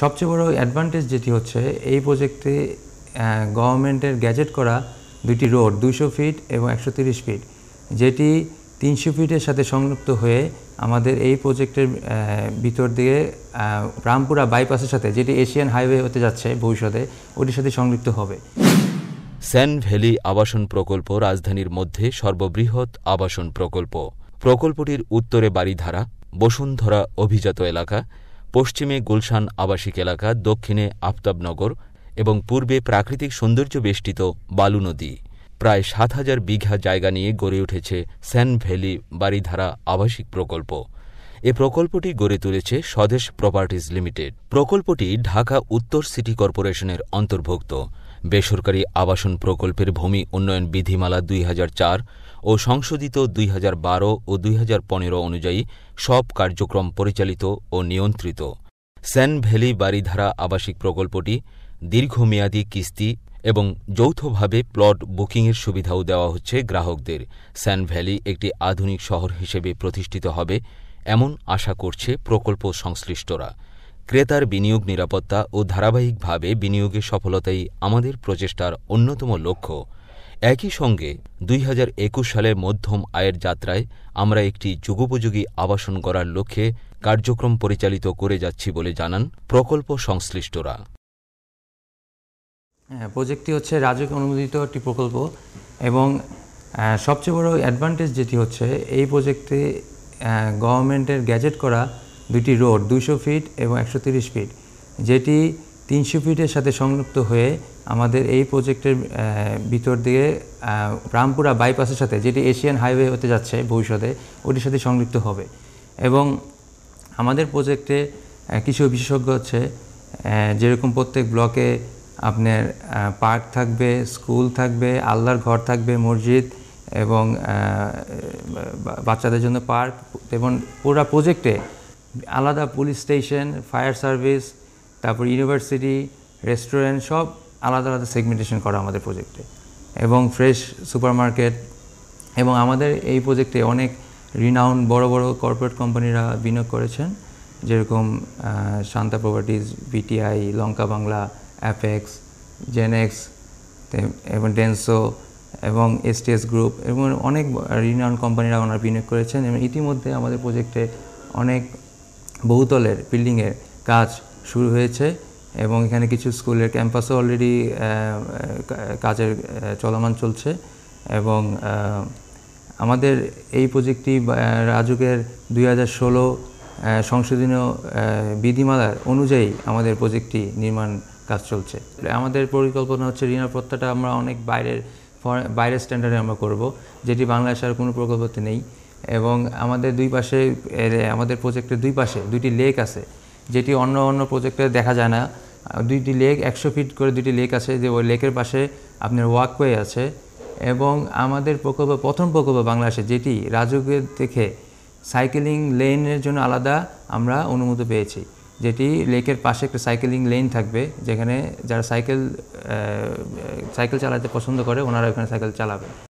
সবচেয়ে বড় অ্যাডভান্টেজ যেটি হচ্ছে এই প্রজেক্টে গভর্নমেন্টের গ্যাজেট করা দুটি রোড দুইশো ফিট এবং একশো তিরিশ ফিট যেটি তিনশো ফিটের সাথে সংযুক্ত হয়ে আমাদের এই প্রজেক্টের ভিতর দিয়ে রামপুরা বাইপাসের সাথে যেটি এশিয়ান হাইওয়ে হতে যাচ্ছে ভবিষ্যতে ওটির সাথে সংযুক্ত হবে স্যান ভ্যালি আবাসন প্রকল্প রাজধানীর মধ্যে সর্ববৃহৎ আবাসন প্রকল্প প্রকল্পটির উত্তরে বাড়িধারা বসুন্ধরা অভিজাত এলাকা পশ্চিমে গুলশান আবাসিক এলাকা দক্ষিণে আফতাবনগর এবং পূর্বে প্রাকৃতিক সৌন্দর্য বেষ্টিত বালু নদী প্রায় সাত হাজার বিঘা জায়গা নিয়ে গড়ে উঠেছে স্যান ভ্যালি বাড়িধারা আবাসিক প্রকল্প এ প্রকল্পটি গড়ে তুলেছে স্বদেশ প্রপার্টিজ লিমিটেড প্রকল্পটি ঢাকা উত্তর সিটি কর্পোরেশনের অন্তর্ভুক্ত বেসরকারি আবাসন প্রকল্পের ভূমি উন্নয়ন বিধিমালা দুই ও সংশোধিত দুই ও দুই অনুযায়ী সব কার্যক্রম পরিচালিত ও নিয়ন্ত্রিত স্যান ভ্যালি বাড়িধারা আবাসিক প্রকল্পটি দীর্ঘমেয়াদী কিস্তি এবং যৌথভাবে প্লট বুকিংয়ের সুবিধাও দেওয়া হচ্ছে গ্রাহকদের স্যান ভ্যালি একটি আধুনিক শহর হিসেবে প্রতিষ্ঠিত হবে এমন আশা করছে প্রকল্প সংশ্লিষ্টরা ক্রেতার বিনিয়োগ নিরাপত্তা ও ধারাবাহিকভাবে বিনিয়োগের সফলতাই আমাদের প্রচেষ্টার অন্যতম লক্ষ্য একই সঙ্গে দুই হাজার একুশ সালের মধ্যম আয়ের যাত্রায় আমরা একটি যুগোপযোগী আবাসন গড়ার লক্ষ্যে কার্যক্রম পরিচালিত করে যাচ্ছি বলে জানান প্রকল্প সংশ্লিষ্টরা হ্যাঁ, প্রজেক্টটি হচ্ছে রাজক অনুমোদিত একটি প্রকল্প এবং সবচেয়ে বড় অ্যাডভান্টেজ যেটি হচ্ছে এই প্রজেক্টে গভর্নমেন্টের গ্যাজেট করা দুটি রোড দুশো ফিট এবং একশো ফিট যেটি তিনশো ফিটের সাথে সংযুক্ত হয়ে আমাদের এই প্রজেক্টের ভিতর দিয়ে রামপুরা বাইপাসের সাথে যেটি এশিয়ান হাইওয়ে হতে যাচ্ছে ভবিষ্যতে ওটির সাথে সংযুক্ত হবে এবং আমাদের প্রজেক্টে কিছু বিশেষজ্ঞ হচ্ছে যেরকম প্রত্যেক ব্লকে আপনার পার্ক থাকবে স্কুল থাকবে আল্লাহর ঘর থাকবে মসজিদ এবং বাচ্চাদের জন্য পার্ক এবং পুরা প্রজেক্টে আলাদা পুলিশ স্টেশন ফায়ার সার্ভিস তারপর ইউনিভার্সিটি রেস্টুরেন্ট সব আলাদা আলাদা সেগমেন্টেশন করা আমাদের প্রজেক্টে এবং ফ্রেশ সুপার মার্কেট এবং আমাদের এই প্রজেক্টে অনেক রিনাউন বড় বড় কর্পোরেট কোম্পানিরা বিনিয়োগ করেছেন যেরকম Shanta properties BTI Lanka Bangla Apex Genex এবং ডেন্সো এবং এসটিএস গ্রুপ এবং অনেক রিনাউন কোম্পানিরা ওনারা বিনিয়োগ করেছেন এবং ইতিমধ্যে আমাদের প্রজেক্টে অনেক বহুতলের বিল্ডিংয়ের কাজ শুরু হয়েছে এবং এখানে কিছু স্কুলের ক্যাম্পাসও অলরেডি কাজের চলমান চলছে এবং আমাদের এই প্রজেক্টটি রাজুকের দুই হাজার ষোলো সংশোধনীয় বিধিমালার অনুযায়ী আমাদের প্রজেক্টটি নির্মাণ কাজ চলছে আমাদের পরিকল্পনা হচ্ছে ঋণা প্রত্যাটা আমরা অনেক বাইরের বাইরের স্ট্যান্ডার্ডে আমরা করব যেটি বাংলাদেশের কোনো প্রকল্পতে নেই এবং আমাদের দুই পাশে আমাদের প্রজেক্টের দুই পাশে দুইটি লেক আছে যেটি অন্য অন্য প্রজেক্টে দেখা যায় না দুইটি লেক একশো ফিট করে দুইটি লেক আছে যে ওই লেকের পাশে আপনার ওয়াকওয়ে আছে এবং আমাদের প্রকল্প প্রথম প্রকল্প বাংলাদেশে যেটি রাজুকে থেকে সাইকেলিং লেনের জন্য আলাদা আমরা অনুমতি পেয়েছি যেটি লেকের পাশে একটা সাইকেলিং লেন থাকবে যেখানে যারা সাইকেল সাইকেল চালাতে পছন্দ করে ওনারা ওখানে সাইকেল চালাবে